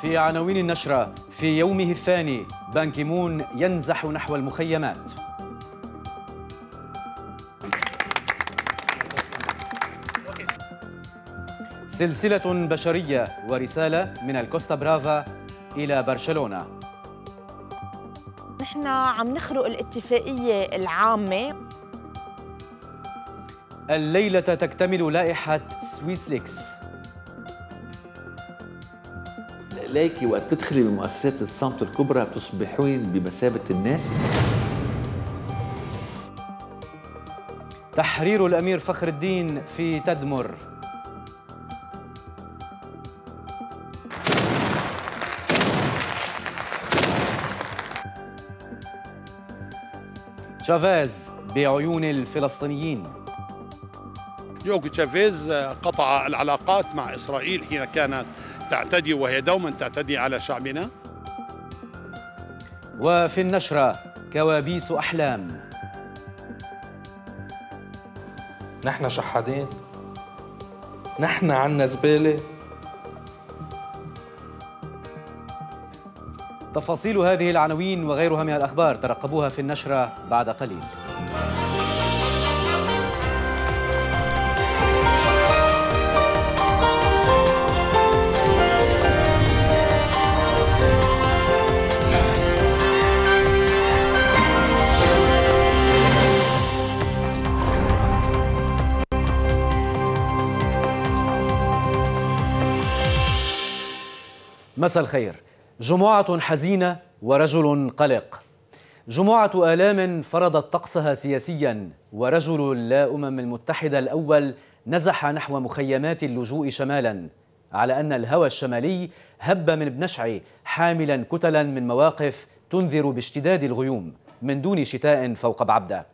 في عناوين النشرة في يومه الثاني بانكيمون ينزح نحو المخيمات سلسلة بشرية ورسالة من الكوستا برافا إلى برشلونة نحن عم نخرق الاتفاقية العامة الليلة تكتمل لائحة سويسليكس لكِ وقت تدخلي بمؤسسات الصمت الكبرى تصبحين بمثابة الناس تحرير الأمير فخر الدين في تدمر تشافيز بعيون الفلسطينيين يوغو تشافيز قطع العلاقات مع إسرائيل حين كانت تعتدي وهي دوما تعتدي على شعبنا وفي النشرة كوابيس أحلام نحن شحادين نحن عنا زبالة تفاصيل هذه العناوين وغيرها من الأخبار ترقبوها في النشرة بعد قليل مساء الخير جمعة حزينة ورجل قلق جمعة آلام فرضت طقسها سياسيا ورجل لا أمم المتحدة الأول نزح نحو مخيمات اللجوء شمالا على أن الهوى الشمالي هب من بنشع حاملا كتلا من مواقف تنذر باشتداد الغيوم من دون شتاء فوق بعبدة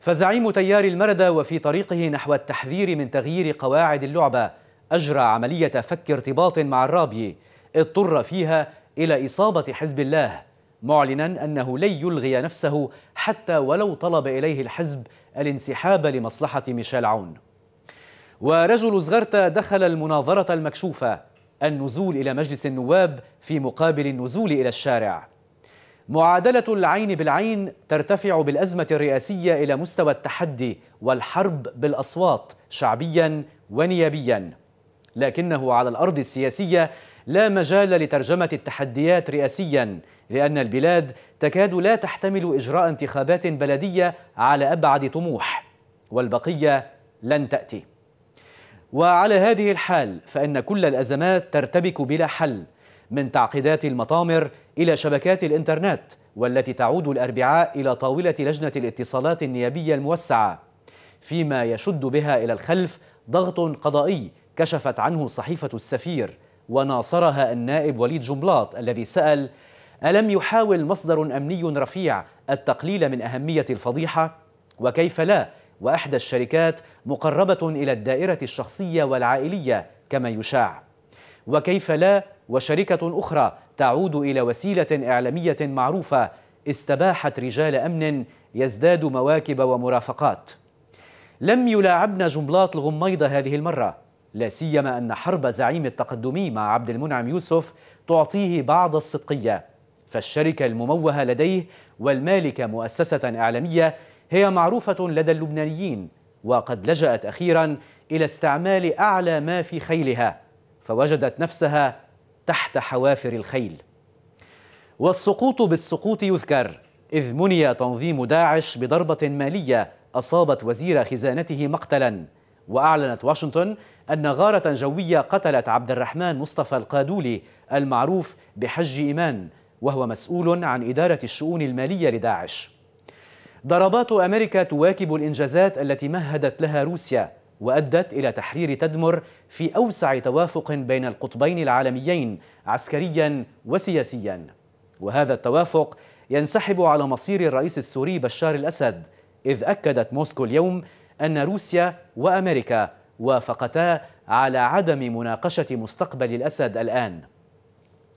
فزعيم تيار المردة وفي طريقه نحو التحذير من تغيير قواعد اللعبة أجرى عملية فك ارتباط مع الرابي اضطر فيها إلى إصابة حزب الله معلنا أنه لن يلغي نفسه حتى ولو طلب إليه الحزب الانسحاب لمصلحة ميشيل عون ورجل زغرتا دخل المناظرة المكشوفة النزول إلى مجلس النواب في مقابل النزول إلى الشارع معادلة العين بالعين ترتفع بالأزمة الرئاسية إلى مستوى التحدي والحرب بالأصوات شعبيا ونيابيا لكنه على الأرض السياسية لا مجال لترجمة التحديات رئاسيا لأن البلاد تكاد لا تحتمل إجراء انتخابات بلدية على أبعد طموح والبقية لن تأتي وعلى هذه الحال فإن كل الأزمات ترتبك بلا حل من تعقيدات المطامر إلى شبكات الإنترنت والتي تعود الأربعاء إلى طاولة لجنة الاتصالات النيابية الموسعة فيما يشد بها إلى الخلف ضغط قضائي كشفت عنه صحيفة السفير وناصرها النائب وليد جنبلاط الذي سأل ألم يحاول مصدر أمني رفيع التقليل من أهمية الفضيحة؟ وكيف لا؟ وأحدى الشركات مقربة إلى الدائرة الشخصية والعائلية كما يشاع وكيف لا وشركة أخرى تعود إلى وسيلة إعلامية معروفة استباحت رجال أمن يزداد مواكب ومرافقات لم يلاعبنا جملات الغميضة هذه المرة لا سيما أن حرب زعيم التقدمي مع عبد المنعم يوسف تعطيه بعض الصدقية فالشركة المموهة لديه والمالكة مؤسسة إعلامية هي معروفة لدى اللبنانيين وقد لجأت أخيرا إلى استعمال أعلى ما في خيلها فوجدت نفسها تحت حوافر الخيل والسقوط بالسقوط يذكر إذ مني تنظيم داعش بضربة مالية أصابت وزير خزانته مقتلا وأعلنت واشنطن أن غارة جوية قتلت عبد الرحمن مصطفى القادولي المعروف بحج إيمان وهو مسؤول عن إدارة الشؤون المالية لداعش ضربات أمريكا تواكب الإنجازات التي مهدت لها روسيا وأدت إلى تحرير تدمر في أوسع توافق بين القطبين العالميين عسكريا وسياسيا وهذا التوافق ينسحب على مصير الرئيس السوري بشار الأسد إذ أكدت موسكو اليوم أن روسيا وأمريكا وافقتا على عدم مناقشه مستقبل الاسد الان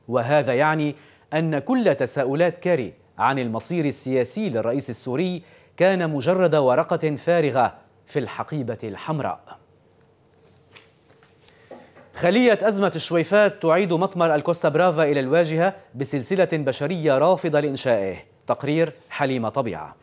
وهذا يعني ان كل تساؤلات كاري عن المصير السياسي للرئيس السوري كان مجرد ورقه فارغه في الحقيبه الحمراء خلية أزمة الشويفات تعيد مطمر الكوستا برافا إلى الواجهة بسلسلة بشرية رافضة لإنشائه تقرير حليمة طبيعة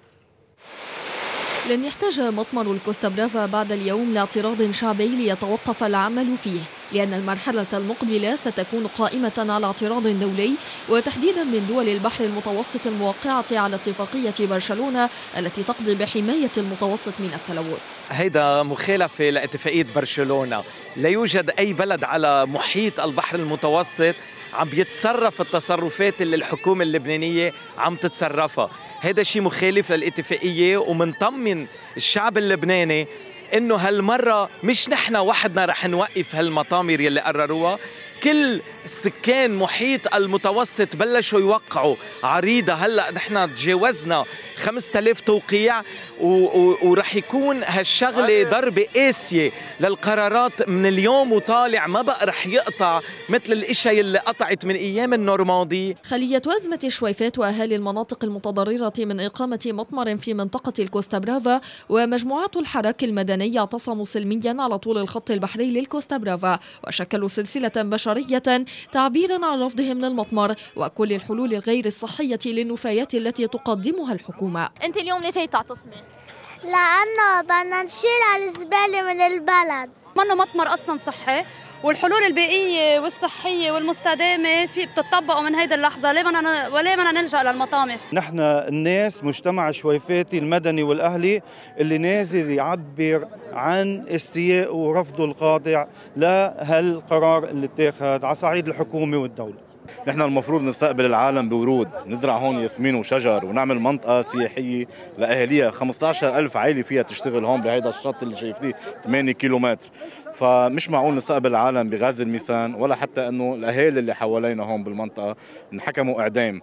لن يحتاج مطمر الكوستا برافا بعد اليوم لاعتراض شعبي ليتوقف العمل فيه لأن المرحلة المقبلة ستكون قائمة على اعتراض دولي وتحديدا من دول البحر المتوسط الموقعة على اتفاقية برشلونة التي تقضي بحماية المتوسط من التلوث هيدا مخالفة لاتفاقية برشلونة لا يوجد أي بلد على محيط البحر المتوسط عم بيتصرف التصرفات اللي الحكومة اللبنانية عم تتصرفها هذا شيء مخالف للاتفاقية ومنطمن الشعب اللبناني انه هالمره مش نحن وحدنا رح نوقف هالمطامر يلي قرروها كل سكان محيط المتوسط بلشوا يوقعوا عريضة هلا نحن تجاوزنا 5000 توقيع ورح يكون هالشغلة أيوة. ضربة قاسية للقرارات من اليوم وطالع ما بقى رح يقطع مثل الاشي اللي قطعت من ايام النورماندي خلية وازمة شويفات وأهالي المناطق المتضررة من إقامة مطمر في منطقة الكوستا برافا ومجموعات الحراك المدني اعتصموا سلميا على طول الخط البحري للكوستا برافا وشكلوا سلسلة بشرية بشرية تعبيرا عن رفضهم للمطمر وكل الحلول الغير الصحية للنفايات التي تقدمها الحكومة أنت اليوم ليش تعتصمي؟ لأنه بدنا نشيل الزبالة من البلد منه مطمر أصلا صحي والحلول البيئيه والصحيه والمستدامه في بتطبقوا من هيدي اللحظه ليه بدنا وليه بدنا نلجا للمطامي نحن الناس مجتمع شويفاتي المدني والاهلي اللي نازل يعبر عن استيائه ورفضه القاطع لهالقرار اللي اتاخذ على صعيد الحكومه والدوله نحن المفروض نستقبل العالم بورود نزرع هون ياسمين وشجر ونعمل منطقة سياحية لأهاليها 15 ألف عائلة فيها تشتغل هون بهيدا الشط اللي شايفينه 8 كيلومتر فمش معقول نستقبل العالم بغاز الميثان ولا حتى انه الاهالي اللي حوالينا هون بالمنطقه انحكموا اعدام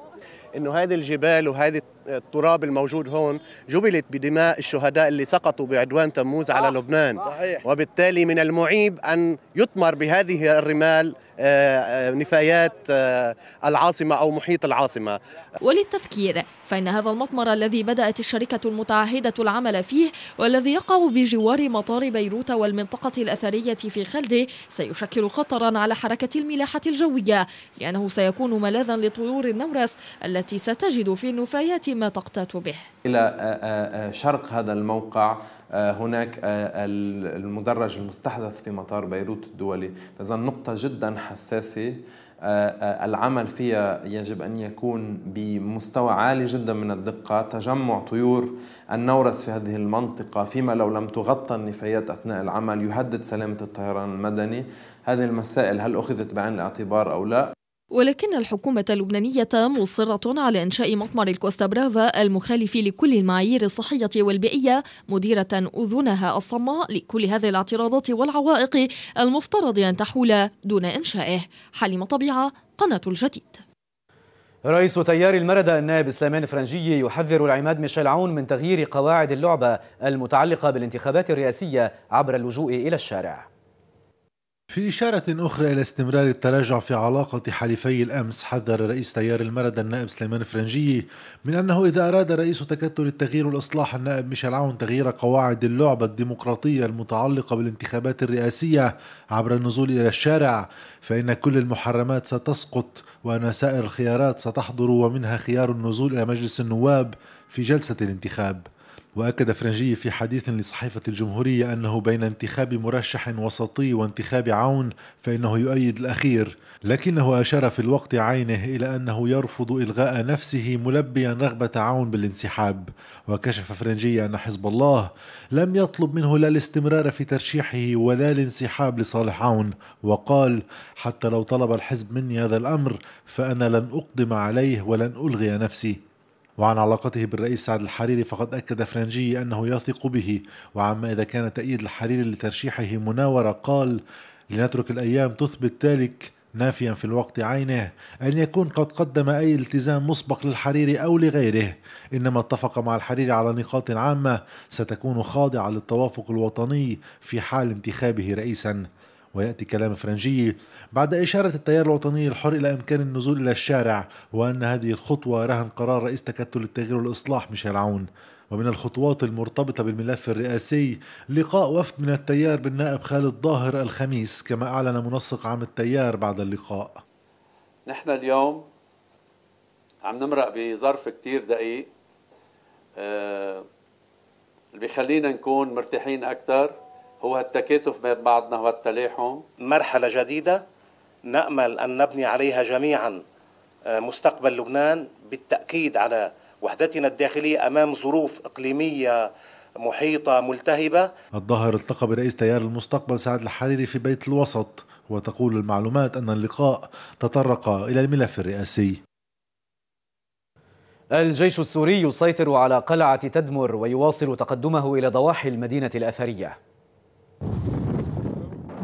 انه هذه الجبال وهذه التراب الموجود هون جبلت بدماء الشهداء اللي سقطوا بعدوان تموز على آه. لبنان صحيح. وبالتالي من المعيب أن يطمر بهذه الرمال آه، آه، نفايات العاصمة أو محيط العاصمة وللتذكير فإن هذا المطمر الذي بدأت الشركة المتعهدة العمل فيه والذي يقع بجوار مطار بيروت والمنطقة الأثرية في خلده سيشكل خطرا على حركة الملاحة الجوية لأنه سيكون ملاذا لطيور النورس التي ستجد في النفايات ما تقتات به إلى آه، آه، آه، شرق هذا الموقع هناك المدرج المستحدث في مطار بيروت الدولي فإذا نقطة جدا حساسة العمل فيها يجب أن يكون بمستوى عالي جدا من الدقة تجمع طيور النورس في هذه المنطقة فيما لو لم تغطى النفايات أثناء العمل يهدد سلامة الطيران المدني هذه المسائل هل أخذت بعين الاعتبار أو لا ولكن الحكومة اللبنانية مصرة على إنشاء مطمر الكوستا برافا المخالف لكل المعايير الصحية والبيئية مديرة أذنها الصماء لكل هذه الاعتراضات والعوائق المفترض أن تحول دون إنشائه حليم طبيعة قناة الجديد رئيس تيار المردة النائب سليمان فرنجي يحذر العماد ميشيل عون من تغيير قواعد اللعبة المتعلقة بالانتخابات الرئاسية عبر اللجوء إلى الشارع في إشارة أخرى إلى استمرار التراجع في علاقة حليفي الأمس حذر رئيس تيار المرد النائب سليمان فرنجي من أنه إذا أراد رئيس تكتل التغيير والإصلاح النائب ميشيل عون تغيير قواعد اللعبة الديمقراطية المتعلقة بالانتخابات الرئاسية عبر النزول إلى الشارع فإن كل المحرمات ستسقط وأن سائر الخيارات ستحضر ومنها خيار النزول إلى مجلس النواب في جلسة الانتخاب وأكد فرنجي في حديث لصحيفة الجمهورية أنه بين انتخاب مرشح وسطي وانتخاب عون فإنه يؤيد الأخير لكنه أشار في الوقت عينه إلى أنه يرفض إلغاء نفسه ملبيا رغبة عون بالانسحاب وكشف فرنجي أن حزب الله لم يطلب منه لا الاستمرار في ترشيحه ولا الانسحاب لصالح عون وقال حتى لو طلب الحزب مني هذا الأمر فأنا لن أقدم عليه ولن ألغي نفسي وعن علاقته بالرئيس سعد الحريري فقد أكد فرنجي أنه يثق به وعما إذا كان تأييد الحريري لترشيحه مناورة قال لنترك الأيام تثبت ذلك نافيا في الوقت عينه أن يكون قد قدم أي التزام مسبق للحريري أو لغيره إنما اتفق مع الحريري على نقاط عامة ستكون خاضعة للتوافق الوطني في حال انتخابه رئيسا ويأتي كلام فرنجي بعد إشارة التيار الوطني الحر إلى إمكان النزول إلى الشارع وأن هذه الخطوة رهن قرار رئيس تكتل التغيير والإصلاح ميشيل عون ومن الخطوات المرتبطة بالملف الرئاسي لقاء وفد من التيار بالنائب خالد ظاهر الخميس كما أعلن منسق عام التيار بعد اللقاء نحن اليوم عم نمرق بظرف كتير دقيق أه اللي بيخلينا نكون مرتاحين أكثر هو التكاتف بين بعضنا هو التلاحم مرحلة جديدة نأمل أن نبني عليها جميعا آه، مستقبل لبنان بالتأكيد على وحدتنا الداخلية أمام ظروف إقليمية محيطة ملتهبة الظاهر التقى برئيس تيار المستقبل سعد الحريري في بيت الوسط وتقول المعلومات أن اللقاء تطرق إلى الملف الرئاسي الجيش السوري يسيطر على قلعة تدمر ويواصل تقدمه إلى ضواحي المدينة الأثرية Thank you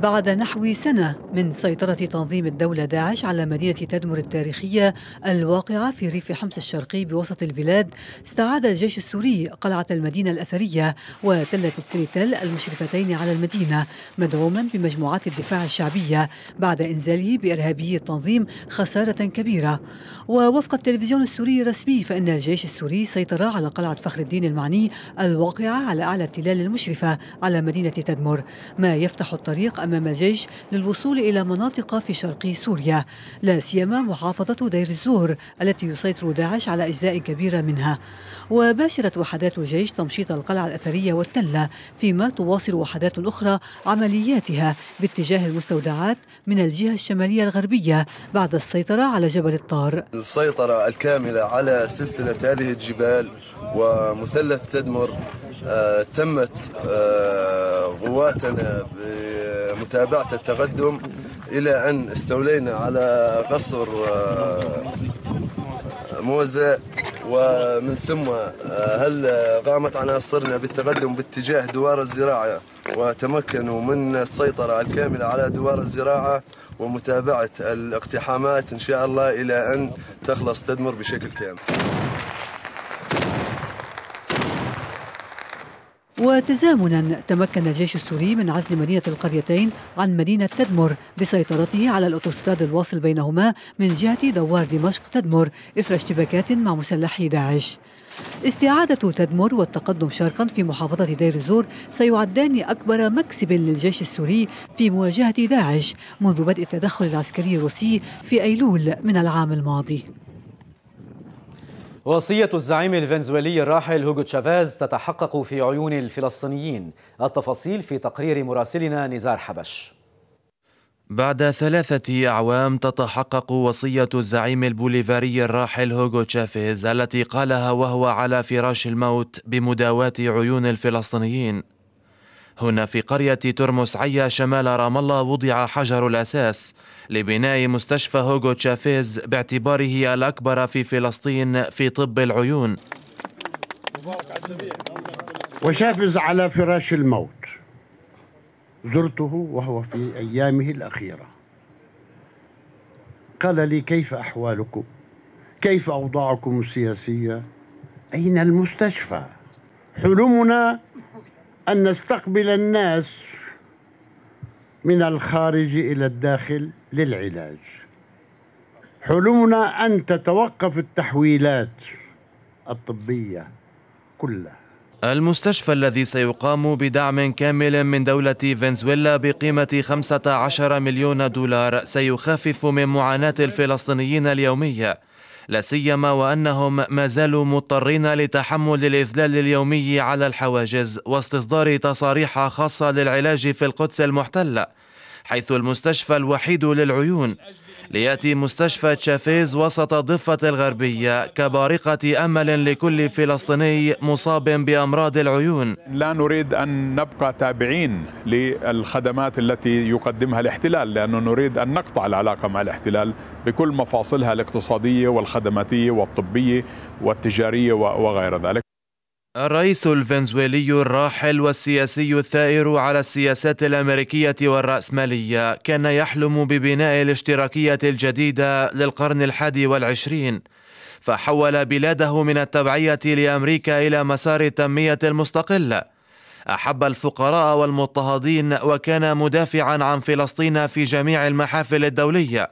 بعد نحو سنة من سيطرة تنظيم الدولة داعش على مدينة تدمر التاريخية الواقعة في ريف حمص الشرقي بوسط البلاد استعاد الجيش السوري قلعة المدينة الأثرية وتلة السنتل المشرفتين على المدينة مدعوما بمجموعات الدفاع الشعبية بعد إنزاله بإرهابي التنظيم خسارة كبيرة ووفق التلفزيون السوري الرسمي فإن الجيش السوري سيطر على قلعة فخر الدين المعني الواقعة على أعلى التلال المشرفة على مدينة تدمر ما يفتح الطريق أمام أمام الجيش للوصول إلى مناطق في شرق سوريا لا سيما محافظة دير الزور التي يسيطر داعش على أجزاء كبيرة منها وباشرت وحدات الجيش تمشيط القلعة الأثرية والتلة فيما تواصل وحدات أخرى عملياتها باتجاه المستودعات من الجهة الشمالية الغربية بعد السيطرة على جبل الطار السيطرة الكاملة على سلسلة هذه الجبال ومثلث تدمر آه تمت آه قواتنا متابعة التقدم إلى أن استولينا على قصر آه، موزة ومن ثم آه، هل قامت عناصرنا بالتقدم باتجاه دوار الزراعة وتمكنوا من السيطرة الكاملة على دوار الزراعة ومتابعة الاقتحامات إن شاء الله إلى أن تخلص تدمر بشكل كامل وتزامنا تمكن الجيش السوري من عزل مدينة القريتين عن مدينة تدمر بسيطرته على الأوتوستراد الواصل بينهما من جهة دوار دمشق تدمر إثر اشتباكات مع مسلحي داعش استعادة تدمر والتقدم شرقا في محافظة دير الزور سيعدان أكبر مكسب للجيش السوري في مواجهة داعش منذ بدء التدخل العسكري الروسي في أيلول من العام الماضي وصية الزعيم الفنزويلي الراحل هوجو تشافيز تتحقق في عيون الفلسطينيين التفاصيل في تقرير مراسلنا نزار حبش بعد ثلاثة أعوام تتحقق وصية الزعيم البوليفاري الراحل هوغو تشافيز التي قالها وهو على فراش الموت بمداواة عيون الفلسطينيين هنا في قرية ترمس عيا شمال رام الله وضع حجر الأساس لبناء مستشفى هوغو تشافيز باعتباره الأكبر في فلسطين في طب العيون وشافز على فراش الموت زرته وهو في أيامه الأخيرة قال لي كيف أحوالكم كيف أوضاعكم السياسية أين المستشفى حلمنا أن نستقبل الناس من الخارج إلى الداخل للعلاج حلمنا أن تتوقف التحويلات الطبية كلها المستشفى الذي سيقام بدعم كامل من دولة فنزويلا بقيمة 15 مليون دولار سيخفف من معاناة الفلسطينيين اليومية لا سيما وانهم ما زالوا مضطرين لتحمل الاذلال اليومي على الحواجز واستصدار تصاريح خاصه للعلاج في القدس المحتله حيث المستشفى الوحيد للعيون ليأتي مستشفى تشافيز وسط الضفه الغربية كبارقة أمل لكل فلسطيني مصاب بأمراض العيون لا نريد أن نبقى تابعين للخدمات التي يقدمها الاحتلال لأنه نريد أن نقطع العلاقة مع الاحتلال بكل مفاصلها الاقتصادية والخدماتية والطبية والتجارية وغير ذلك الرئيس الفنزويلي الراحل والسياسي الثائر على السياسات الامريكيه والراسماليه كان يحلم ببناء الاشتراكيه الجديده للقرن الحادي والعشرين فحول بلاده من التبعيه لامريكا الى مسار التنميه المستقله احب الفقراء والمضطهدين وكان مدافعا عن فلسطين في جميع المحافل الدوليه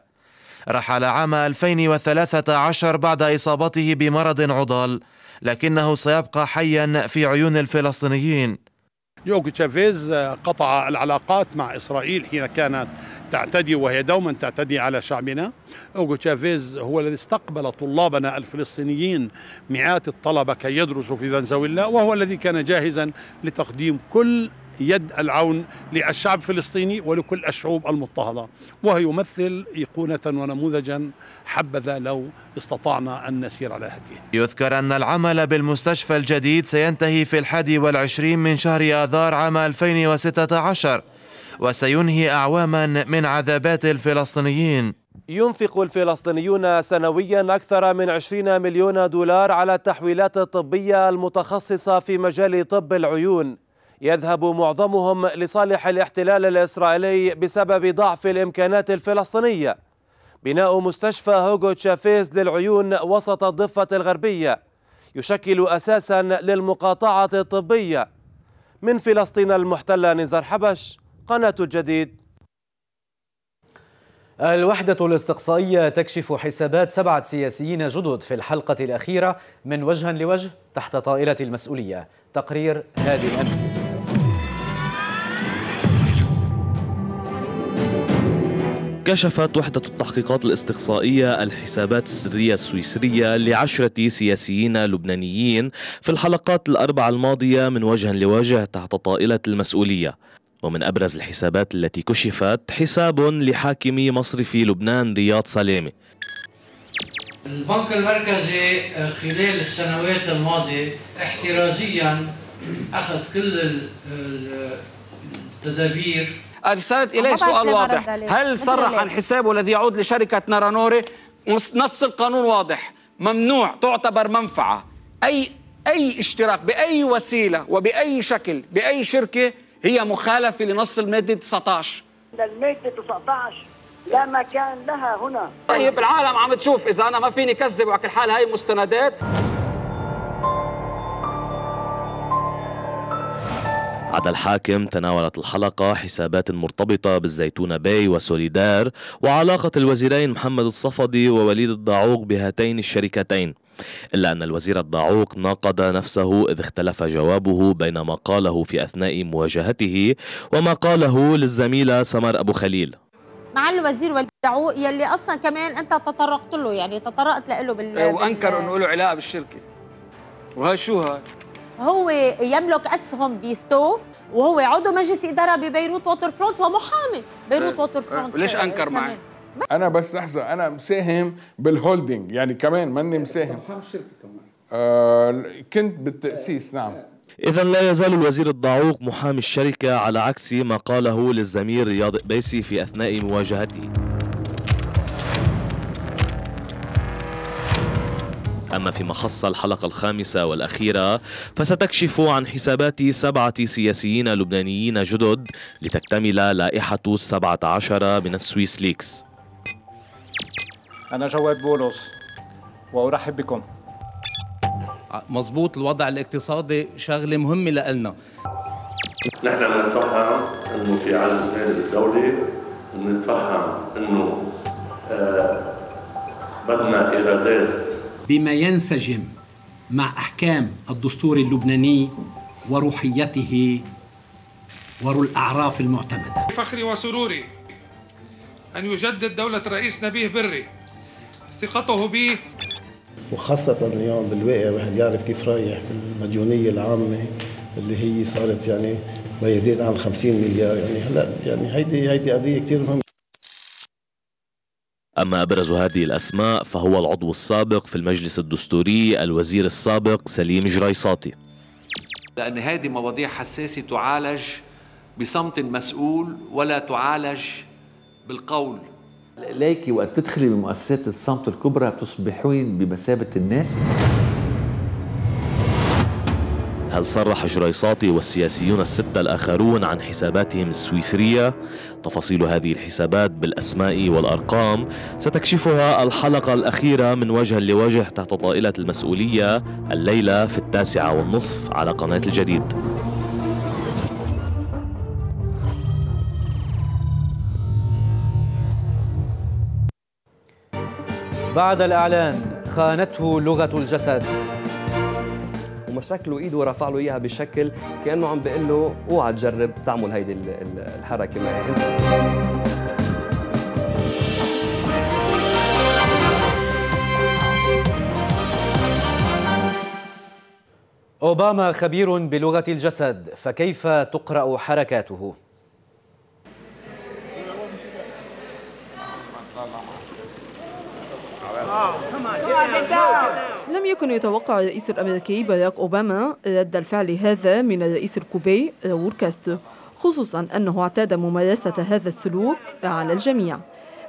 رحل عام 2013 بعد اصابته بمرض عضال لكنه سيبقى حيا في عيون الفلسطينيين يوغو تشافيز قطع العلاقات مع إسرائيل حين كانت تعتدي وهي دوما تعتدي على شعبنا أوغو تشافيز هو الذي استقبل طلابنا الفلسطينيين مئات الطلبة كي يدرسوا في فنزويلا وهو الذي كان جاهزا لتقديم كل يد العون للشعب الفلسطيني ولكل الشعوب المضطهدة وهو يمثل أيقونة ونموذجا حبذا لو استطعنا أن نسير على هديه يذكر أن العمل بالمستشفى الجديد سينتهي في الحادي والعشرين من شهر آذار عام 2016 وسينهي أعواما من عذابات الفلسطينيين ينفق الفلسطينيون سنويا أكثر من 20 مليون دولار على التحويلات الطبية المتخصصة في مجال طب العيون يذهب معظمهم لصالح الاحتلال الإسرائيلي بسبب ضعف الإمكانات الفلسطينية بناء مستشفى هوغو تشافيز للعيون وسط الضفة الغربية يشكل أساسا للمقاطعة الطبية من فلسطين المحتلة نزار حبش قناة الجديد الوحدة الاستقصائية تكشف حسابات سبعة سياسيين جدد في الحلقة الأخيرة من وجها لوجه تحت طائلة المسؤولية تقرير هذه الأنفي كشفت وحدة التحقيقات الاستقصائية الحسابات السرية السويسرية لعشرة سياسيين لبنانيين في الحلقات الأربع الماضية من وجه لوجه تحت طائلة المسؤولية ومن أبرز الحسابات التي كشفت حساب لحاكم مصرفي لبنان رياض سلامة البنك المركزي خلال السنوات الماضية احترازيا أخذ كل التدابير ارسلت اليه سؤال واضح هل صرح عن حسابه الذي يعود لشركه نارانوري نص القانون واضح ممنوع تعتبر منفعه اي اي اشتراك باي وسيله وباي شكل باي شركه هي مخالفه لنص الماده 19 الماده 19 لا مكان لها هنا طيب العالم عم تشوف اذا انا ما فيني كذب وعلى حال هاي مستندات عدا الحاكم تناولت الحلقة حسابات مرتبطة بالزيتونة باي وسوليدار وعلاقة الوزيرين محمد الصفدي ووليد الضاعوق بهاتين الشركتين إلا أن الوزير الضاعوق ناقض نفسه إذ اختلف جوابه بين ما قاله في أثناء مواجهته وما قاله للزميلة سمر أبو خليل مع الوزير وليد يلي اصلا كمان انت تطرقت له يعني تطرقت له بال أيوة، وانكر انه له علاقه بالشركه وهي شو هاي هو يملك اسهم بيستو وهو عضو مجلس اداره ببيروت ووتر فرونت ومحامي بيروت أه، أه، ووتر فرونت ليش انكر معي؟ انا بس لحظه انا مساهم بالهولدنج يعني كمان ماني مساهم محامي الشركه كمان أه، كنت بالتاسيس نعم إذا لا يزال الوزير الضعوق محامي الشركة على عكس ما قاله للزميل رياض بيسي في أثناء مواجهته أما في مخص الحلقة الخامسة والأخيرة فستكشف عن حسابات سبعة سياسيين لبنانيين جدد لتكتمل لائحة السبعة عشر من السويس ليكس أنا جواد بولوس وأرحب بكم مضبوط الوضع الاقتصادي شغله مهمه لنا نحن بنتفهم انه في عالم ثاني بالدوله بنتفهم انه آه بدنا ايرادات بما ينسجم مع احكام الدستور اللبناني وروحيته الاعراف المعتمده. فخري وسروري ان يجدد دوله رئيس نبيه بري ثقته بي وخاصة اليوم بالواقع واحد يعرف كيف رايح بالمديونية العامة اللي هي صارت يعني ما يزيد عن 50 مليار يعني هلا يعني هيدي هيدي قضية كثير مهمة أما أبرز هذه الأسماء فهو العضو السابق في المجلس الدستوري الوزير السابق سليم جريصاتي لأن هذه مواضيع حساسة تعالج بصمت مسؤول ولا تعالج بالقول لكن وقت تدخلي بمؤسسات الصمت الكبرى تصبحين بمثابة الناس هل صرح جريصاتي والسياسيون الستة الآخرون عن حساباتهم السويسرية؟ تفاصيل هذه الحسابات بالأسماء والأرقام ستكشفها الحلقة الأخيرة من وجه لوجه تحت طائلة المسؤولية الليلة في التاسعة والنصف على قناة الجديد بعد الإعلان خانته لغة الجسد مسك له ايده ورفع له اياها بشكل كانه عم بقول له اوعى تجرب تعمل هيدي الحركه معي أوباما خبير بلغة الجسد فكيف تقرأ حركاته؟ لم يكن يتوقع الرئيس الأمريكي باراك أوباما رد الفعل هذا من الرئيس الكوبي راول كاسترو خصوصا أنه اعتاد ممارسة هذا السلوك على الجميع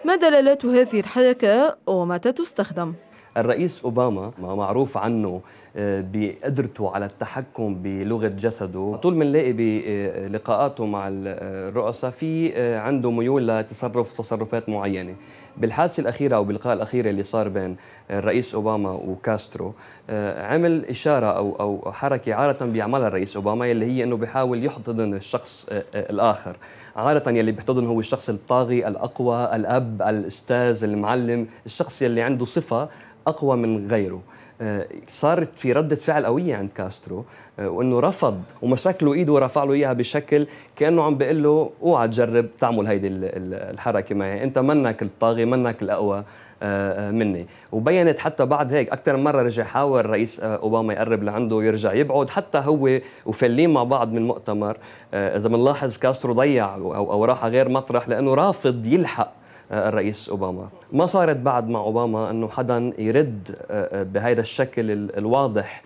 ما دلالات هذه الحركة ومتى تستخدم؟ الرئيس أوباما ما معروف عنه آه، بقدرته على التحكم بلغة جسده طول ما نلاقي بلقاءاته مع آه، الرؤساء في آه، عنده ميول لتصرف تصرفات معينة بالحادثه الاخيره او باللقاء الاخير اللي صار بين الرئيس اوباما وكاسترو آه، عمل اشاره او او حركه عاده بيعملها الرئيس اوباما يلي هي انه بيحاول يحتضن الشخص آه، آه، الاخر عاده يلي بيحتضن هو الشخص الطاغي الاقوى الاب الاستاذ المعلم الشخص يلي عنده صفه اقوى من غيره آه، صارت في ردة فعل قوية عند كاسترو آه، وانه رفض ومسك له ايده ورفع له اياها بشكل كانه عم بيقول له اوعى تجرب تعمل هيدي الحركة معي، انت منك الطاغي منك الاقوى آه، مني وبينت حتى بعد هيك اكثر من مره رجع حاول رئيس اوباما يقرب لعنده ويرجع يبعد حتى هو وفلين مع بعض من مؤتمر اذا بنلاحظ كاسترو ضيع او او راح غير مطرح لانه رافض يلحق آه، الرئيس اوباما ما صارت بعد مع اوباما انه حدا يرد آه، آه، بهذا الشكل الواضح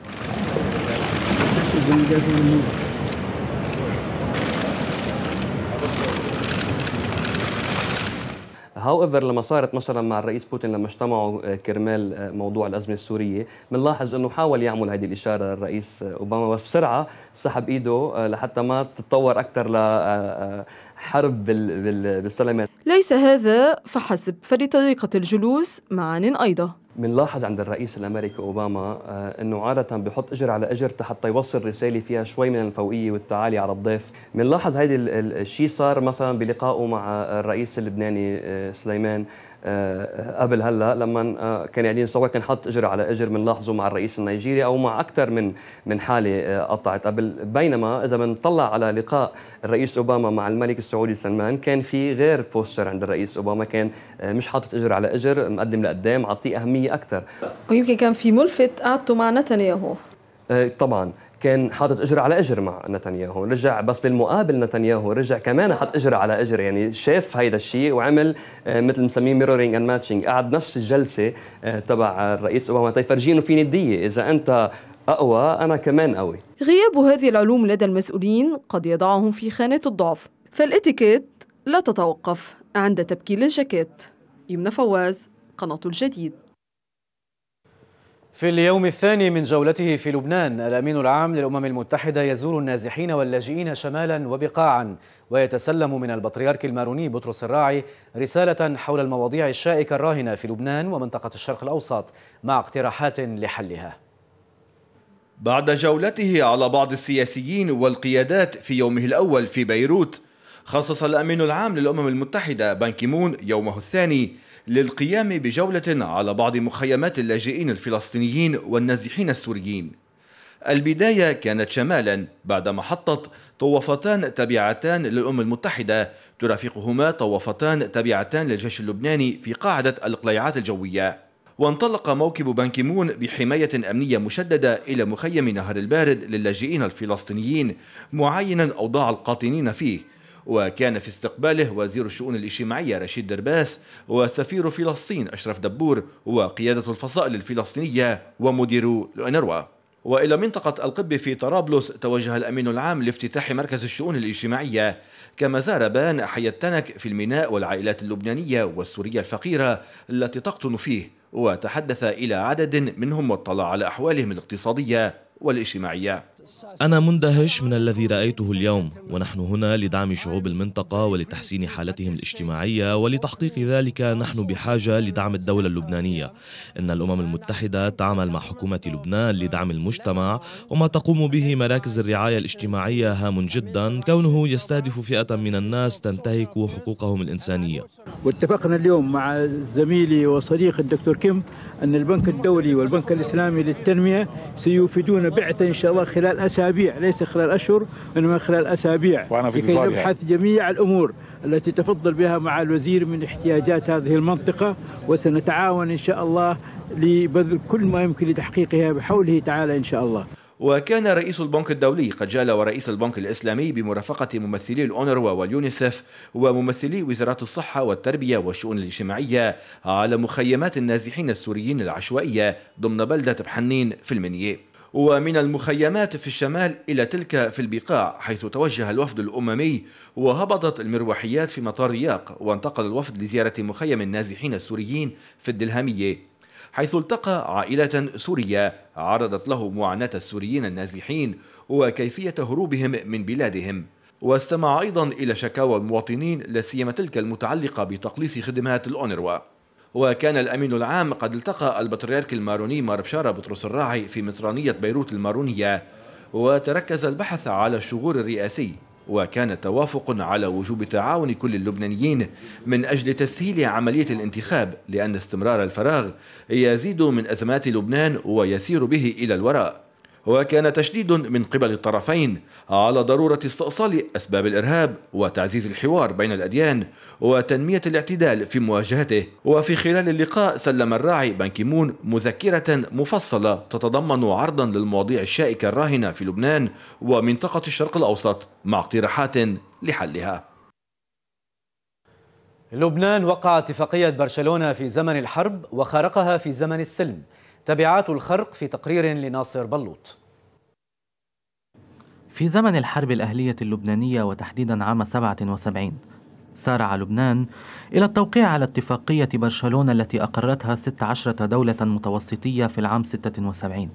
هاويفر لما صارت مثلا مع الرئيس بوتين لما اجتمعوا كرمال موضوع الازمه السوريه بنلاحظ انه حاول يعمل هذه الاشاره الرئيس اوباما بس بسرعه سحب ايده لحتى ما تتطور اكثر ل حرب بالسلامات ليس هذا فحسب فلطريقة الجلوس معان أيضا بنلاحظ عند الرئيس الامريكي اوباما آه، انه عاده بحط اجر على اجر حتى يوصل رساله فيها شوي من الفوقيه والتعالي على الضيف بنلاحظ هيدي الشيء صار مثلا بلقائه مع الرئيس اللبناني آه، سليمان آه، قبل هلا لما آه، كان قاعدين يعني سوا كان حط اجر على اجر بنلاحظه مع الرئيس النيجيري او مع اكثر من من حاله آه، قطعت قبل بينما اذا بنطلع على لقاء الرئيس اوباما مع الملك السعودي سلمان كان في غير بوستر عند الرئيس اوباما كان مش حاطط اجر على اجر مقدم لقدام عطيه اهميه اكثر ويمكن كان في ملفت قعدته مع نتنياهو طبعا كان حاطط اجر على اجر مع نتنياهو رجع بس بالمقابل نتنياهو رجع كمان حط اجر على اجر يعني شاف هيدا الشيء وعمل آه، مثل مسميه ميرورينج اند ماتشينج قعد نفس الجلسه آه، تبع الرئيس اوباما تيفرجيه طيب انه في نديه اذا انت اقوى انا كمان قوي غياب هذه العلوم لدى المسؤولين قد يضعهم في خانه الضعف فالاتيكيت لا تتوقف عند تبكيل الجاكيت يمنى فواز قناة الجديد في اليوم الثاني من جولته في لبنان الأمين العام للأمم المتحدة يزور النازحين واللاجئين شمالا وبقاعا ويتسلم من البطريرك الماروني بطرس الراعي رسالة حول المواضيع الشائكة الراهنة في لبنان ومنطقة الشرق الأوسط مع اقتراحات لحلها بعد جولته على بعض السياسيين والقيادات في يومه الأول في بيروت خصص الأمين العام للأمم المتحدة بانكيمون يومه الثاني للقيام بجولة على بعض مخيمات اللاجئين الفلسطينيين والنازحين السوريين البداية كانت شمالا بعد محطة طوفتان تابعتان للأمم المتحدة ترافقهما طوفتان تابعتان للجيش اللبناني في قاعدة القليعات الجوية وانطلق موكب بانكيمون بحماية أمنية مشددة إلى مخيم نهر البارد للاجئين الفلسطينيين معينا أوضاع القاطنين فيه وكان في استقباله وزير الشؤون الاجتماعية رشيد درباس وسفير فلسطين أشرف دبور وقيادة الفصائل الفلسطينية ومدير الأنروا وإلى منطقة القب في طرابلس توجه الأمين العام لافتتاح مركز الشؤون الاجتماعية كما زار بان حي التنك في الميناء والعائلات اللبنانية والسورية الفقيرة التي تقطن فيه وتحدث إلى عدد منهم واطلع على أحوالهم الاقتصادية والاجتماعية أنا مندهش من الذي رأيته اليوم ونحن هنا لدعم شعوب المنطقة ولتحسين حالتهم الاجتماعية ولتحقيق ذلك نحن بحاجة لدعم الدولة اللبنانية إن الأمم المتحدة تعمل مع حكومة لبنان لدعم المجتمع وما تقوم به مراكز الرعاية الاجتماعية هام جدا كونه يستهدف فئة من الناس تنتهك حقوقهم الإنسانية واتفقنا اليوم مع زميلي وصديقي الدكتور كيم أن البنك الدولي والبنك الإسلامي للتنمية سيفيدون بعثة إن شاء الله خلال أسابيع ليس خلال أشهر إنما خلال أسابيع وأنا في لكي نبحث جميع الأمور التي تفضل بها مع الوزير من احتياجات هذه المنطقة وسنتعاون إن شاء الله لبذل كل ما يمكن لتحقيقها بحوله تعالى إن شاء الله وكان رئيس البنك الدولي قد جال ورئيس البنك الإسلامي بمرافقة ممثلي الأونروا واليونيسف وممثلي وزارات الصحة والتربية والشؤون الاجتماعية على مخيمات النازحين السوريين العشوائية ضمن بلدة بحنين في المنية ومن المخيمات في الشمال إلى تلك في البقاع حيث توجه الوفد الأممي وهبطت المروحيات في مطار رياق وانتقل الوفد لزيارة مخيم النازحين السوريين في الدلهمية حيث التقى عائلة سورية عرضت له معاناة السوريين النازحين وكيفية هروبهم من بلادهم واستمع أيضا إلى شكاوى المواطنين لا سيما تلك المتعلقة بتقليص خدمات الأونروا وكان الأمين العام قد التقى البطريرك الماروني ماربشارة بطرس الراعي في مطرانية بيروت المارونية وتركز البحث على الشغور الرئاسي وكان توافق على وجوب تعاون كل اللبنانيين من أجل تسهيل عملية الانتخاب لأن استمرار الفراغ يزيد من أزمات لبنان ويسير به إلى الوراء وكان تشديد من قبل الطرفين على ضرورة استئصال أسباب الإرهاب وتعزيز الحوار بين الأديان وتنمية الاعتدال في مواجهته وفي خلال اللقاء سلم الراعي بانكيمون مذكرة مفصلة تتضمن عرضا للمواضيع الشائكة الراهنة في لبنان ومنطقة الشرق الأوسط مع اقتراحات لحلها لبنان وقع اتفاقية برشلونة في زمن الحرب وخرقها في زمن السلم تبعات الخرق في تقرير لناصر بلوط في زمن الحرب الأهلية اللبنانية وتحديدا عام 77 سارع لبنان إلى التوقيع على اتفاقية برشلونة التي أقرتها 16 دولة متوسطية في العام 76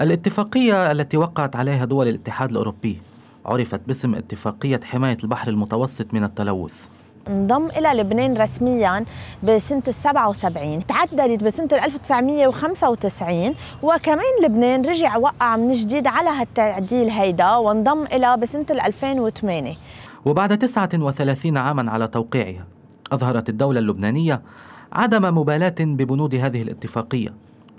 الاتفاقية التي وقعت عليها دول الاتحاد الأوروبي عرفت باسم اتفاقية حماية البحر المتوسط من التلوث انضم إلى لبنان رسميا بسنة ال 77 تعدلت بسنة ال 1995 وكمان لبنان رجع وقع من جديد على هالتعديل هيدا وانضم إلى بسنة ال 2008 وبعد 39 عاما على توقيعها أظهرت الدولة اللبنانية عدم مبالاة ببنود هذه الاتفاقية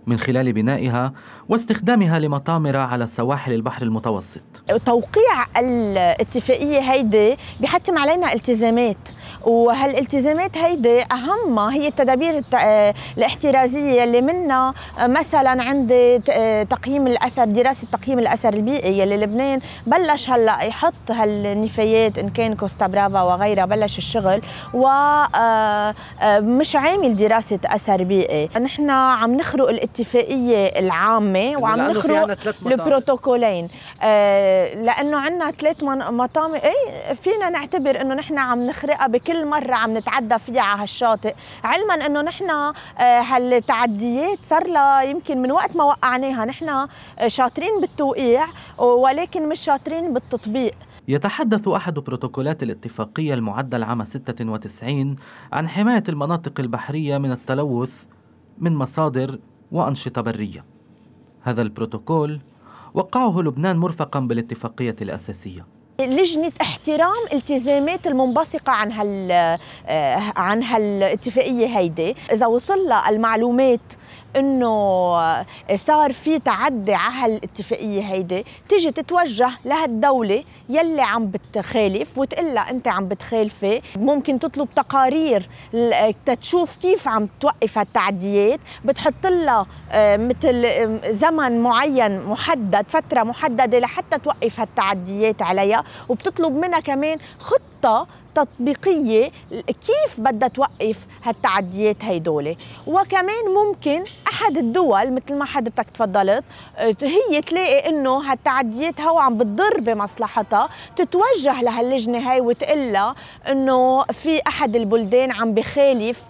من خلال بنائها واستخدامها لمطامرة على سواحل البحر المتوسط توقيع الاتفاقية هيدي بحتم علينا التزامات وهالالتزامات هيدي أهمها هي التدابير آه، الاحترازية اللي منها آه، مثلا عند آه، تقييم الأثر دراسة تقييم الأثر البيئي اللي لبنان بلش هلا يحط هالنفايات إن كان كوستا برافا وغيرها بلش الشغل ومش عامل دراسة أثر بيئي نحن عم نخرق الاتفاقية الاتفاقيه العامه وعم نخرق البروتوكولين آه لانه عندنا ثلاث مطامع اي فينا نعتبر انه نحن عم نخرقها بكل مره عم نتعدى فيها على هالشاطئ علما انه نحن آه هالتعديات صار لها يمكن من وقت ما وقعناها نحن آه، شاطرين بالتوقيع ولكن مش شاطرين بالتطبيق يتحدث أحد بروتوكولات الاتفاقية المعدل عام 96 عن حماية المناطق البحرية من التلوث من مصادر وأنشطة برية هذا البروتوكول وقعه لبنان مرفقا بالاتفاقية الأساسية لجنة احترام التزامات المنبثقة عن هال آه، عن هالاتفاقية هيدي إذا وصل لها المعلومات انه صار في تعدي على هالاتفاقيه هيدي تيجي تتوجه لهالدوله يلي عم بتخالف لها انت عم بتخالفي ممكن تطلب تقارير تتشوف كيف عم توقف هالتعديات بتحط لها آه، مثل زمن معين محدد فتره محدده لحتى توقف هالتعديات عليها وبتطلب منها كمان خطه تطبيقيه كيف بدها توقف هالتعديات هيدول وكمان ممكن احد الدول مثل ما حضرتك تفضلت هي تلاقي انه هالتعديات هو عم بتضر بمصلحتها تتوجه لهاللجنه هاي وتقلا انه في احد البلدان عم بخالف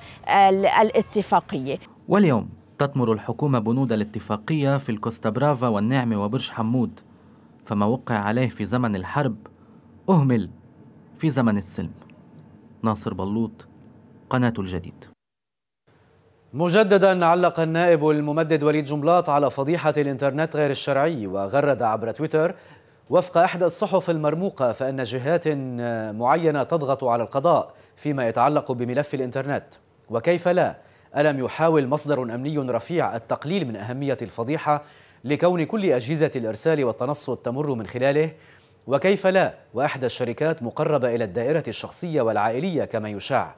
الاتفاقيه واليوم تطمر الحكومة بنود الاتفاقية في الكوستا برافا والنعمة وبرج حمود فما وقع عليه في زمن الحرب أهمل في زمن السلم ناصر بلوط قناة الجديد مجددا علق النائب الممدد وليد جملاط على فضيحة الإنترنت غير الشرعي وغرد عبر تويتر وفق إحدى الصحف المرموقة فإن جهات معينة تضغط على القضاء فيما يتعلق بملف الإنترنت وكيف لا؟ ألم يحاول مصدر أمني رفيع التقليل من أهمية الفضيحة لكون كل أجهزة الإرسال والتنصت تمر من خلاله؟ وكيف لا وأحدى الشركات مقربة إلى الدائرة الشخصية والعائلية كما يشاع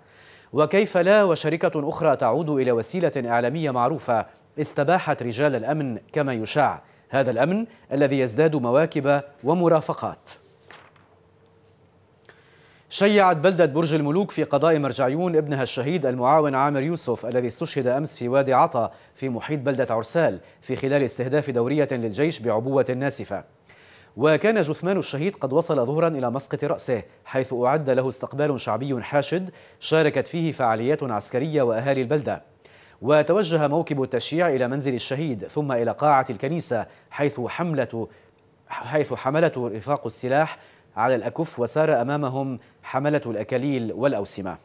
وكيف لا وشركة أخرى تعود إلى وسيلة إعلامية معروفة استباحت رجال الأمن كما يشاع هذا الأمن الذي يزداد مواكب ومرافقات شيعت بلدة برج الملوك في قضاء مرجعيون ابنها الشهيد المعاون عامر يوسف الذي استشهد أمس في وادي عطا في محيط بلدة عرسال في خلال استهداف دورية للجيش بعبوة ناسفة وكان جثمان الشهيد قد وصل ظهرا إلى مسقط رأسه حيث أعد له استقبال شعبي حاشد شاركت فيه فعاليات عسكرية وأهالي البلدة وتوجه موكب التشييع إلى منزل الشهيد ثم إلى قاعة الكنيسة حيث حملة حيث حملته رفاق السلاح على الأكف وسار أمامهم حملة الأكاليل والأوسمة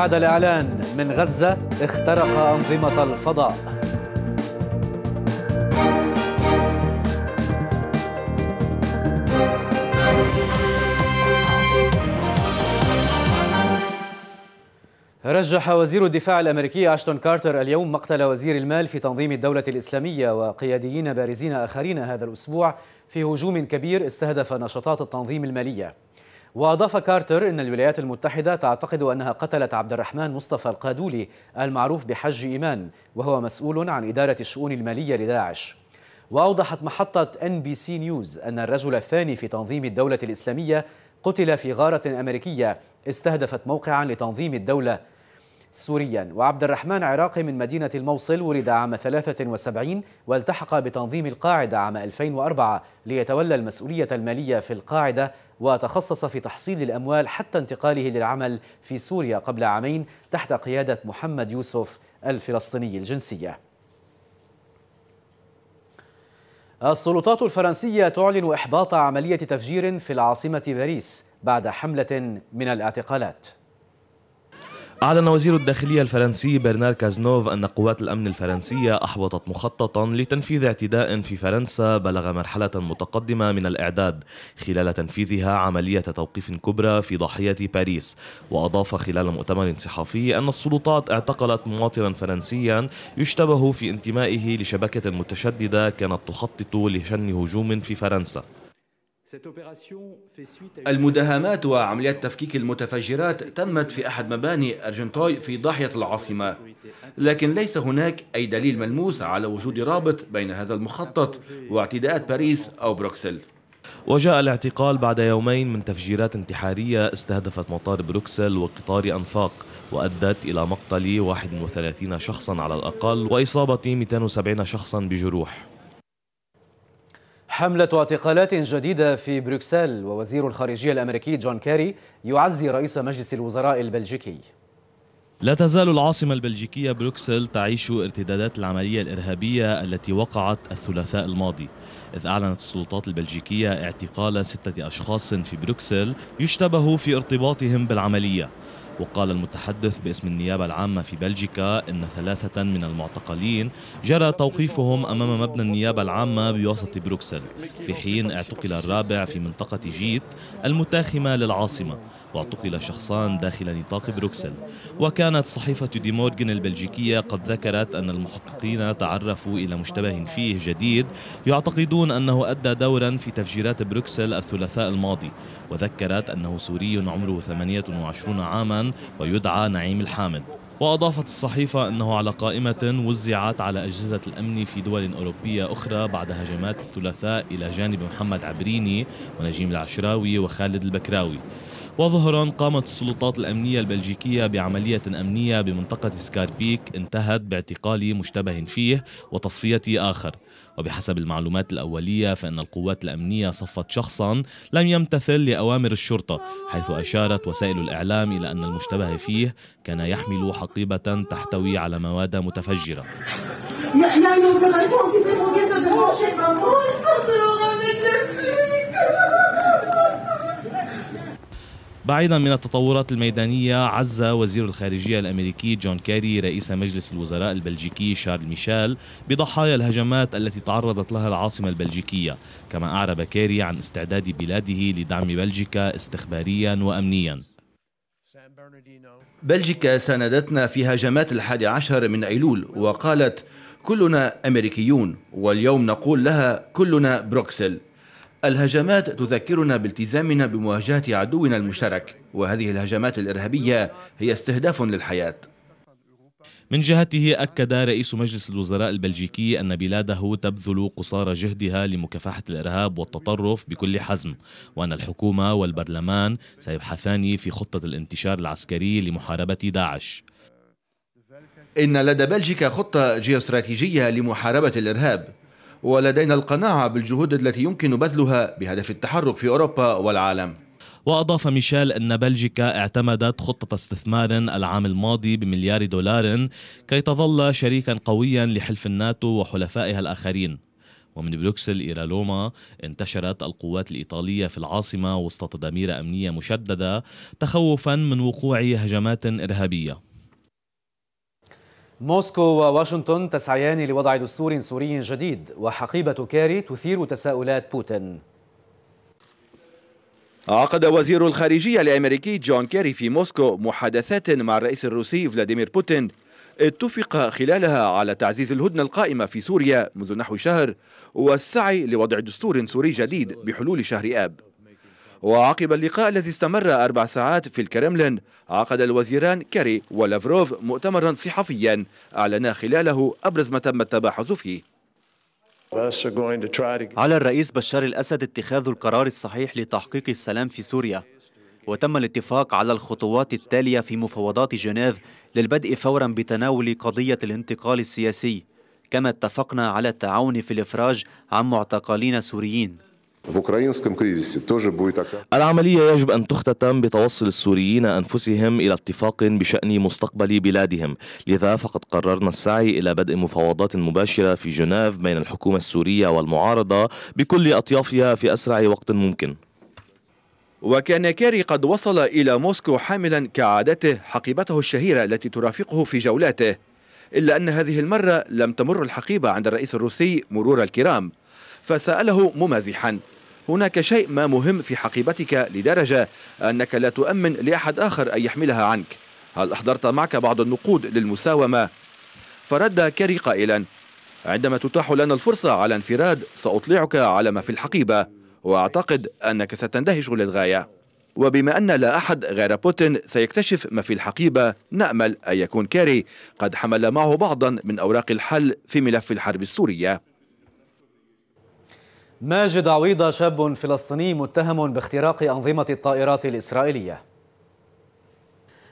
بعد الإعلان من غزة اخترق أنظمة الفضاء رجح وزير الدفاع الأمريكي أشتون كارتر اليوم مقتل وزير المال في تنظيم الدولة الإسلامية وقياديين بارزين آخرين هذا الأسبوع في هجوم كبير استهدف نشاطات التنظيم المالية وأضاف كارتر أن الولايات المتحدة تعتقد أنها قتلت عبد الرحمن مصطفى القادولي المعروف بحج إيمان وهو مسؤول عن إدارة الشؤون المالية لداعش وأوضحت محطة أن بي سي نيوز أن الرجل الثاني في تنظيم الدولة الإسلامية قتل في غارة أمريكية استهدفت موقعا لتنظيم الدولة سوريا وعبد الرحمن عراقي من مدينة الموصل ولد عام 73 والتحق بتنظيم القاعدة عام 2004 ليتولى المسؤولية المالية في القاعدة وتخصص في تحصيل الأموال حتى انتقاله للعمل في سوريا قبل عامين تحت قيادة محمد يوسف الفلسطيني الجنسية السلطات الفرنسية تعلن إحباط عملية تفجير في العاصمة باريس بعد حملة من الاعتقالات أعلن وزير الداخلية الفرنسي برنار كازنوف أن قوات الأمن الفرنسية أحبطت مخططا لتنفيذ اعتداء في فرنسا بلغ مرحلة متقدمة من الإعداد خلال تنفيذها عملية توقيف كبرى في ضاحية باريس وأضاف خلال مؤتمر صحفي أن السلطات اعتقلت مواطنا فرنسيا يشتبه في انتمائه لشبكة متشددة كانت تخطط لشن هجوم في فرنسا المداهمات وعمليات تفكيك المتفجرات تمت في أحد مباني أرجنتاي في ضاحية العاصمة لكن ليس هناك أي دليل ملموس على وجود رابط بين هذا المخطط واعتداءات باريس أو بروكسل وجاء الاعتقال بعد يومين من تفجيرات انتحارية استهدفت مطار بروكسل وقطار أنفاق وأدت إلى مقتل 31 شخصا على الأقل وإصابة 270 شخصا بجروح حملة اعتقالات جديدة في بروكسل ووزير الخارجية الأمريكي جون كاري يعزي رئيس مجلس الوزراء البلجيكي لا تزال العاصمة البلجيكية بروكسل تعيش ارتدادات العملية الإرهابية التي وقعت الثلاثاء الماضي إذ أعلنت السلطات البلجيكية اعتقال ستة أشخاص في بروكسل يشتبه في ارتباطهم بالعملية وقال المتحدث باسم النيابة العامة في بلجيكا إن ثلاثة من المعتقلين جرى توقيفهم أمام مبنى النيابة العامة بوسط بروكسل في حين اعتقل الرابع في منطقة جيت المتاخمة للعاصمة واعتقل شخصان داخل نطاق بروكسل وكانت صحيفة دي مورغن البلجيكية قد ذكرت أن المحققين تعرفوا إلى مشتبه فيه جديد يعتقدون أنه أدى دورا في تفجيرات بروكسل الثلاثاء الماضي وذكرت أنه سوري عمره 28 عاما ويدعى نعيم الحامد وأضافت الصحيفة أنه على قائمة وزعت على أجهزة الأمن في دول أوروبية أخرى بعد هجمات الثلاثاء إلى جانب محمد عبريني ونجيم العشراوي وخالد البكراوي وظهرا قامت السلطات الأمنية البلجيكية بعملية أمنية بمنطقة سكاربيك انتهت باعتقال مشتبه فيه وتصفية آخر وبحسب المعلومات الأولية فإن القوات الأمنية صفت شخصا لم يمتثل لأوامر الشرطة حيث أشارت وسائل الإعلام إلى أن المشتبه فيه كان يحمل حقيبة تحتوي على مواد متفجرة بعيدا من التطورات الميدانية عز وزير الخارجية الأمريكي جون كيري رئيس مجلس الوزراء البلجيكي شارل ميشيل بضحايا الهجمات التي تعرضت لها العاصمة البلجيكية كما أعرب كيري عن استعداد بلاده لدعم بلجيكا استخباريا وأمنيا بلجيكا ساندتنا في هجمات الحادي عشر من أيلول وقالت كلنا أمريكيون واليوم نقول لها كلنا بروكسل الهجمات تذكرنا بالتزامنا بمواجهة عدونا المشترك وهذه الهجمات الإرهابية هي استهداف للحياة من جهته أكد رئيس مجلس الوزراء البلجيكي أن بلاده تبذل قصارى جهدها لمكافحة الإرهاب والتطرف بكل حزم وأن الحكومة والبرلمان سيبحثان في خطة الانتشار العسكري لمحاربة داعش إن لدى بلجيكا خطة جيوستراتيجية لمحاربة الإرهاب ولدينا القناعة بالجهود التي يمكن بذلها بهدف التحرك في أوروبا والعالم وأضاف ميشيل أن بلجيكا اعتمدت خطة استثمار العام الماضي بمليار دولار كي تظل شريكا قويا لحلف الناتو وحلفائها الآخرين ومن بروكسل إلى لوما انتشرت القوات الإيطالية في العاصمة وسط تدامير أمنية مشددة تخوفا من وقوع هجمات إرهابية موسكو وواشنطن تسعيان لوضع دستور سوري جديد وحقيبة كاري تثير تساؤلات بوتين عقد وزير الخارجية الأمريكي جون كيري في موسكو محادثات مع الرئيس الروسي فلاديمير بوتين اتفق خلالها على تعزيز الهدنة القائمة في سوريا منذ نحو شهر والسعي لوضع دستور سوري جديد بحلول شهر آب وعقب اللقاء الذي استمر أربع ساعات في الكرملين عقد الوزيران كاري ولافروف مؤتمرا صحفيا أعلنا خلاله أبرز ما تم التباحث فيه على الرئيس بشار الأسد اتخاذ القرار الصحيح لتحقيق السلام في سوريا وتم الاتفاق على الخطوات التالية في مفاوضات جنيف للبدء فورا بتناول قضية الانتقال السياسي كما اتفقنا على التعاون في الإفراج عن معتقلين سوريين العملية يجب أن تختتم بتوصل السوريين أنفسهم إلى اتفاق بشأن مستقبل بلادهم لذا فقد قررنا السعي إلى بدء مفاوضات مباشرة في جنيف بين الحكومة السورية والمعارضة بكل أطيافها في أسرع وقت ممكن وكان كاري قد وصل إلى موسكو حاملا كعادته حقيبته الشهيرة التي ترافقه في جولاته إلا أن هذه المرة لم تمر الحقيبة عند الرئيس الروسي مرور الكرام فسأله ممازحا هناك شيء ما مهم في حقيبتك لدرجة أنك لا تؤمن لأحد آخر أن يحملها عنك هل أحضرت معك بعض النقود للمساومة؟ فرد كاري قائلا عندما تتاح لنا الفرصة على انفراد سأطلعك على ما في الحقيبة وأعتقد أنك ستندهش للغاية وبما أن لا أحد غير بوتين سيكتشف ما في الحقيبة نأمل أن يكون كاري قد حمل معه بعضا من أوراق الحل في ملف الحرب السورية ماجد عويضة شاب فلسطيني متهم باختراق أنظمة الطائرات الإسرائيلية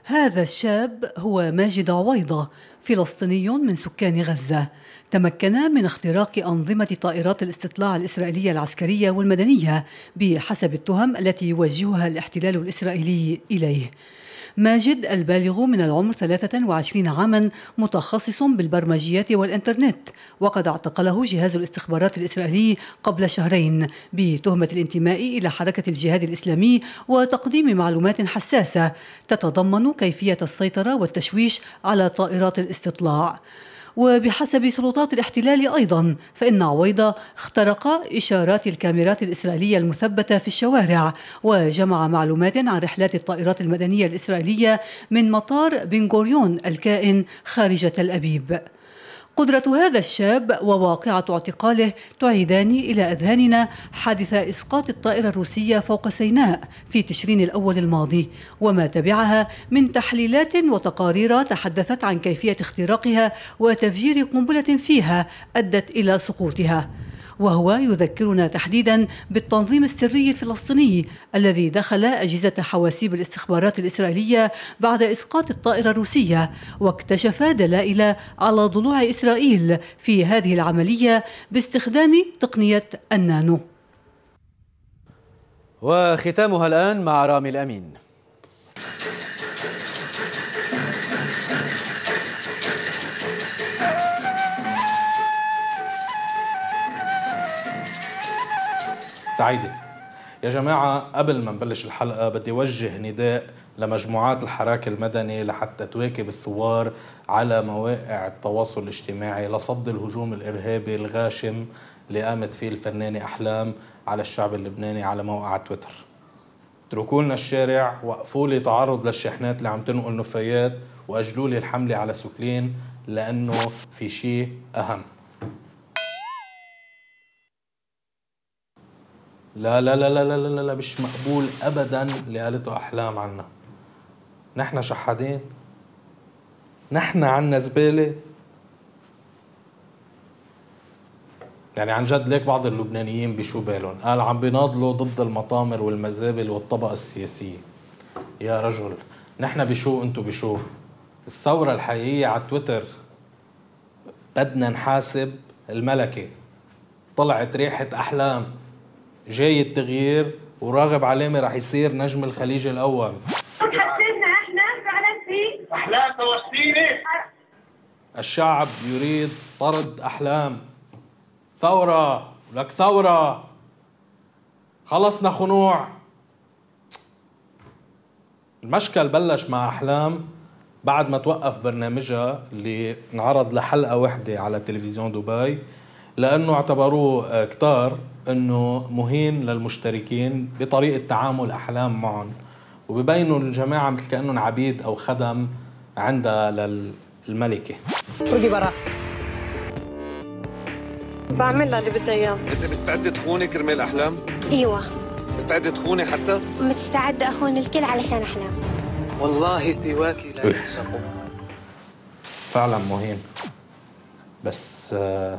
هذا الشاب هو ماجد عويضة فلسطيني من سكان غزة تمكن من اختراق أنظمة طائرات الاستطلاع الإسرائيلية العسكرية والمدنية بحسب التهم التي يوجهها الاحتلال الإسرائيلي إليه ماجد البالغ من العمر 23 عاما متخصص بالبرمجيات والإنترنت وقد اعتقله جهاز الاستخبارات الإسرائيلي قبل شهرين بتهمة الانتماء إلى حركة الجهاد الإسلامي وتقديم معلومات حساسة تتضمن كيفية السيطرة والتشويش على طائرات الاستطلاع وبحسب سلطات الاحتلال أيضا فإن عويضة اخترق إشارات الكاميرات الإسرائيلية المثبتة في الشوارع وجمع معلومات عن رحلات الطائرات المدنية الإسرائيلية من مطار بن غوريون الكائن خارج تل أبيب قدرة هذا الشاب وواقعة اعتقاله تعيدان إلى أذهاننا حادث إسقاط الطائرة الروسية فوق سيناء في تشرين الأول الماضي وما تبعها من تحليلات وتقارير تحدثت عن كيفية اختراقها وتفجير قنبلة فيها أدت إلى سقوطها وهو يذكرنا تحديدا بالتنظيم السري الفلسطيني الذي دخل أجهزة حواسيب الاستخبارات الإسرائيلية بعد إسقاط الطائرة الروسية واكتشف دلائل على ضلوع إسرائيل في هذه العملية باستخدام تقنية النانو وختامها الآن مع رامي الأمين سعيدة يا جماعة قبل ما نبلش الحلقة بدي وجه نداء لمجموعات الحراك المدني لحتى تواكب الثوار على مواقع التواصل الاجتماعي لصد الهجوم الإرهابي الغاشم اللي قامت فيه الفنانة أحلام على الشعب اللبناني على موقع تويتر اتركوا لنا الشارع وقفوا لي تعرض للشحنات اللي عم تنقل نفايات واجلوا لي الحملة على سكلين لأنه في شيء أهم لا لا لا لا لا لا, لا مش مقبول ابدا اللي قالته احلام عنا نحن شحادين نحن عنا زباله يعني عن جد ليك بعض اللبنانيين بشو بالهم قال عم بيناضلوا ضد المطامر والمزابل والطبقة السياسية يا رجل نحن بشو انتو بشو الثورة الحقيقية على تويتر بدنا نحاسب الملكة طلعت ريحة أحلام جاي التغيير وراغب علامه رح يصير نجم الخليج الاول حسينا احنا فعلا في احلام فلسطيني الشعب يريد طرد احلام ثوره لك ثوره خلصنا خنوع المشكل بلش مع احلام بعد ما توقف برنامجها اللي انعرض لحلقه واحده على تلفزيون دبي لانه اعتبروه آه، كتار انه مهين للمشتركين بطريقه تعامل احلام معهم وببينوا الجماعه مثل كانهم عبيد او خدم عندها للملكه خرجي برا بعملها اللي بدها اياه انت مستعده تخوني كرمال احلام؟ ايوه مستعده تخوني حتى؟ مستعده اخون الكل علشان احلام والله سواك لا إيه. فعلا مهين بس آه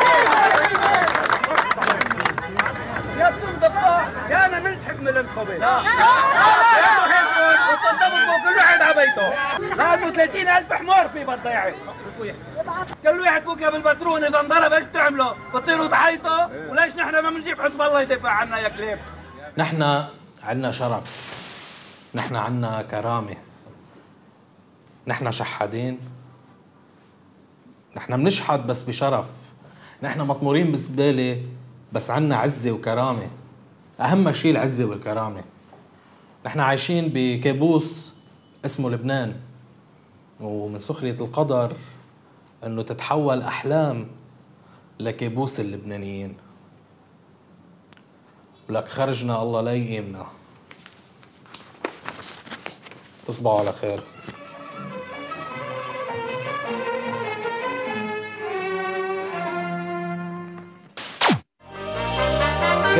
منسحب من لا كل واحد على بيته غابوا حمار في كل واحد فوق بالبترون اذا انضرب ايش بتعملوا؟ بتطيروا تعيطوا وليش نحن ما بنجيب حزب الله يدافع عنا يا كلاب نحن عندنا شرف نحن عندنا كرامه نحن شحادين نحن بنشحد بس بشرف نحن مطمورين بالزباله بس عنا عزة وكرامة أهم شيء العزة والكرامة نحن عايشين بكابوس اسمه لبنان ومن سخرية القدر أنه تتحول أحلام لكابوس اللبنانيين ولك خرجنا الله لا يقيمنا تصبحوا على خير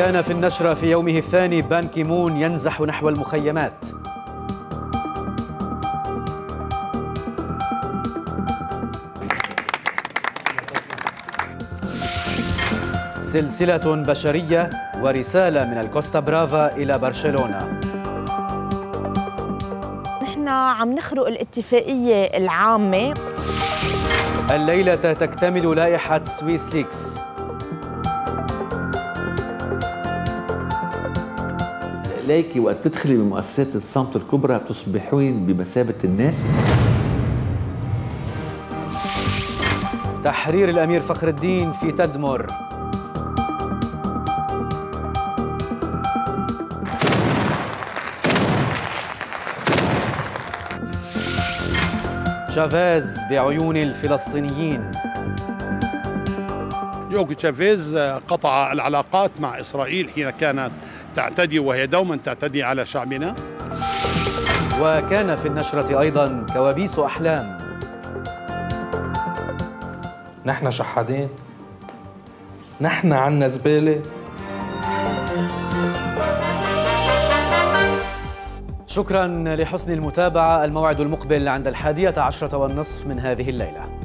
كان في النشرة في يومه الثاني بان كيمون ينزح نحو المخيمات سلسلة بشرية ورسالة من الكوستا برافا إلى برشلونة نحن عم نخرق الاتفاقية العامة الليلة تكتمل لائحة سويس ليكس إليك وقت تدخلي بمؤسسات الصمت الكبرى تصبحين بمثابة الناس تحرير الأمير فخر الدين في تدمر شافيز بعيون الفلسطينيين يوغو شافيز قطع العلاقات مع إسرائيل حين كانت تعتدي وهي دوما تعتدي على شعبنا وكان في النشرة أيضا كوابيس أحلام نحن شحادين نحن عنا زبالة شكرا لحسن المتابعة الموعد المقبل عند الحادية عشرة والنصف من هذه الليلة